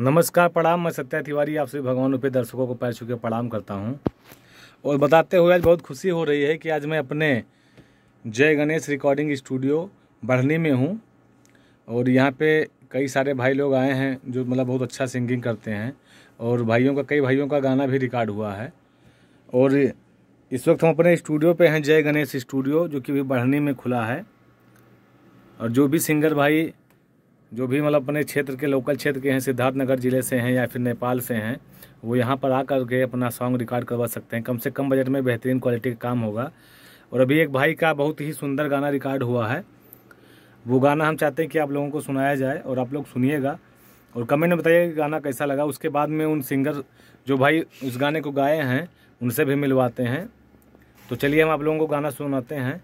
नमस्कार प्रणाम मैं सत्या तिवारी आप सभी भगवान रूपये दर्शकों को पैर छुके प्रणाम करता हूँ और बताते हुए आज बहुत खुशी हो रही है कि आज मैं अपने जय गणेश रिकॉर्डिंग स्टूडियो बढ़नी में हूँ और यहाँ पे कई सारे भाई लोग आए हैं जो मतलब बहुत अच्छा सिंगिंग करते हैं और भाइयों का कई भाइयों का गाना भी रिकॉर्ड हुआ है और इस वक्त हम अपने स्टूडियो पर हैं जय गणेश स्टूडियो जो कि अभी बढ़नी में खुला है और जो भी सिंगर भाई जो भी मतलब अपने क्षेत्र के लोकल क्षेत्र के हैं सिद्धार्थनगर ज़िले से हैं या फिर नेपाल से हैं वो यहाँ पर आ कर के अपना सॉन्ग रिकॉर्ड करवा सकते हैं कम से कम बजट में बेहतरीन क्वालिटी का काम होगा और अभी एक भाई का बहुत ही सुंदर गाना रिकॉर्ड हुआ है वो गाना हम चाहते हैं कि आप लोगों को सुनाया जाए और आप लोग सुनिएगा और कमेंट में बताइए गाना कैसा लगा उसके बाद में उन सिंगर जो भाई उस गाने को गाए हैं उनसे भी मिलवाते हैं तो चलिए हम आप लोगों को गाना सुनाते हैं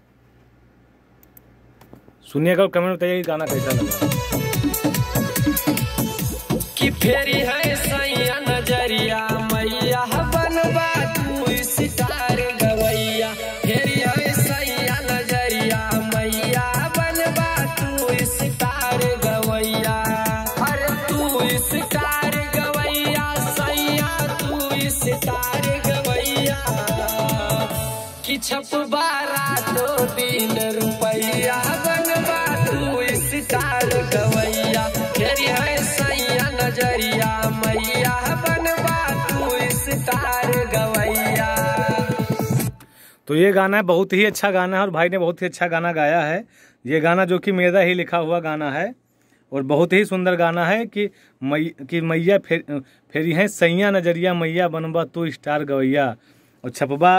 सुनिएगा और कमेंट बताइए कि गाना कैसा लगा फेरी है सैया नजरिया मैया बनवा तू सितार गवैया फेरी है सैया नजरिया मैया बनवा तू सितार गवैया हर तू सितार गवैया सैया तू सितार गवैया कि छप दो दिन तो ये गाना है बहुत ही अच्छा गाना है और भाई ने बहुत ही अच्छा गाना गाया है ये गाना जो कि मेरा ही लिखा हुआ गाना है और बहुत ही सुंदर गाना है कि मै कि मैया फेर फेरी है सैया नजरिया मैया बनबा तू स्टार गवैया और छपबा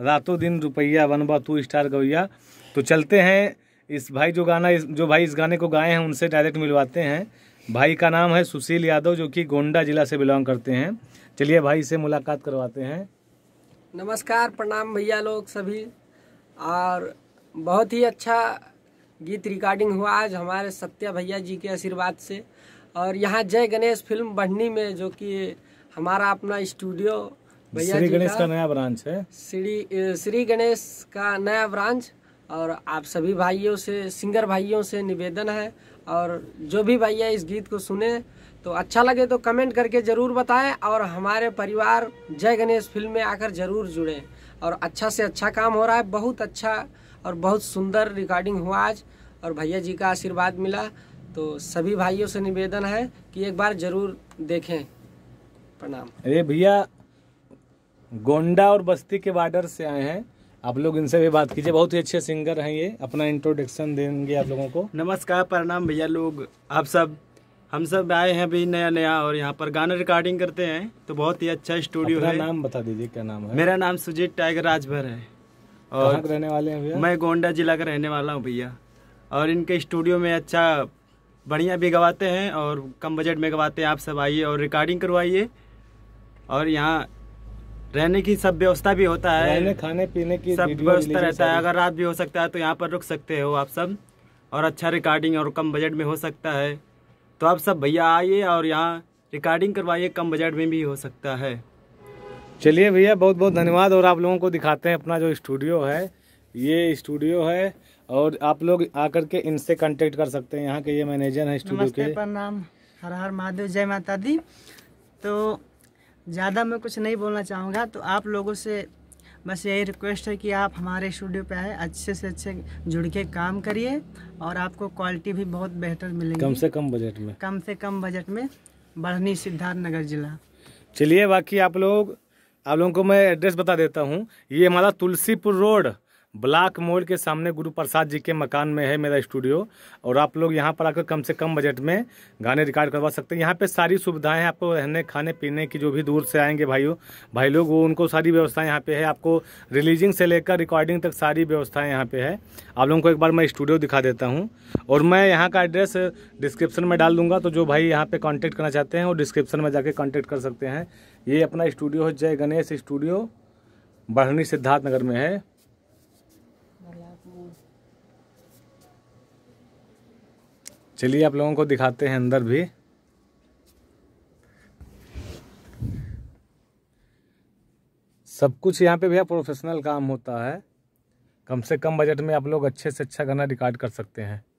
रातों दिन रुपैया बनबा तू स्टार गवैया तो चलते हैं इस भाई जो गाना इस जो भाई इस गाने को गाए हैं उनसे डायरेक्ट मिलवाते हैं भाई का नाम है सुशील यादव जो कि गोंडा जिला से बिलोंग करते हैं चलिए भाई से मुलाकात करवाते हैं नमस्कार प्रणाम भैया लोग सभी और बहुत ही अच्छा गीत रिकॉर्डिंग हुआ आज हमारे सत्या भैया जी के आशीर्वाद से और यहाँ जय गणेश फिल्म बढ़नी में जो कि हमारा अपना स्टूडियो भैया श्री गणेश का, का नया ब्रांच है श्री श्री गणेश का नया ब्रांच और आप सभी भाइयों से सिंगर भाइयों से निवेदन है और जो भी भैया इस गीत को सुने तो अच्छा लगे तो कमेंट करके ज़रूर बताएं और हमारे परिवार जय गणेश फिल्म में आकर ज़रूर जुड़े और अच्छा से अच्छा काम हो रहा है बहुत अच्छा और बहुत सुंदर रिकॉर्डिंग हुआ आज और भैया जी का आशीर्वाद मिला तो सभी भाइयों से निवेदन है कि एक बार ज़रूर देखें प्रणाम अरे भैया गोंडा और बस्ती के बॉर्डर से आए हैं आप लोग इनसे भी बात कीजिए बहुत ही अच्छे सिंगर हैं ये अपना इंट्रोडक्शन देंगे आप लोगों को नमस्कार प्रणाम भैया लोग आप सब हम सब आए हैं अभी नया नया और यहाँ पर गाना रिकॉर्डिंग करते हैं तो बहुत ही अच्छा स्टूडियो है नाम बता दीजिए क्या नाम है मेरा नाम सुजीत टाइगर राजभर है और रहने वाले हैं भैया मैं गोंडा जिला का रहने वाला हूँ भैया और इनके स्टूडियो में अच्छा बढ़िया भी गवाते हैं और कम बजट में गवाते हैं आप सब आइए और रिकॉर्डिंग करवाइए और यहाँ रहने की सब व्यवस्था भी होता है रहने खाने पीने की सब व्यवस्था रहता है अगर रात भी हो सकता है तो यहाँ पर रुक सकते हो आप सब और अच्छा रिकॉर्डिंग और कम बजट में हो सकता है तो आप सब भैया आइए और यहाँ रिकॉर्डिंग करवाइए कम बजट में भी हो सकता है चलिए भैया बहुत बहुत धन्यवाद और आप लोगों को दिखाते हैं अपना जो स्टूडियो है ये स्टूडियो है और आप लोग आकर के इनसे कांटेक्ट कर सकते हैं यहाँ के ये मैनेजर हैं स्टूडियो के प्रणाम हर हर महादेव जय माता दी तो ज़्यादा मैं कुछ नहीं बोलना चाहूँगा तो आप लोगों से बस यही रिक्वेस्ट है कि आप हमारे स्टूडियो पे आए अच्छे से अच्छे जुड़ के काम करिए और आपको क्वालिटी भी बहुत बेहतर मिलेगी कम से कम बजट में कम से कम बजट में बढ़नी सिद्धार्थ नगर जिला चलिए बाकी आप लोग आप लोगों को मैं एड्रेस बता देता हूँ ये हमारा तुलसीपुर रोड ब्लाक मोड़ के सामने गुरु प्रसाद जी के मकान में है मेरा स्टूडियो और आप लोग यहाँ पर आकर कम से कम बजट में गाने रिकॉर्ड करवा सकते हैं यहाँ पे सारी सुविधाएं आपको रहने खाने पीने की जो भी दूर से आएंगे भाइयों भाई लोग वो उनको सारी व्यवस्थाएं यहाँ पे है आपको रिलीजिंग से लेकर रिकॉर्डिंग तक सारी व्यवस्थाएँ यहाँ पर है आप लोगों को एक बार मैं स्टूडियो दिखा देता हूँ और मैं यहाँ का एड्रेस डिस्क्रिप्शन में डाल दूंगा तो जो भाई यहाँ पर कॉन्टेक्ट करना चाहते हैं वो डिस्क्रिप्शन में जाके कॉन्टेक्ट कर सकते हैं ये अपना स्टूडियो है जय गणेश स्टूडियो बढ़नी सिद्धार्थ नगर में है चलिए आप लोगों को दिखाते हैं अंदर भी सब कुछ यहाँ पे भैया प्रोफेशनल काम होता है कम से कम बजट में आप लोग अच्छे से अच्छा गाना रिकॉर्ड कर सकते हैं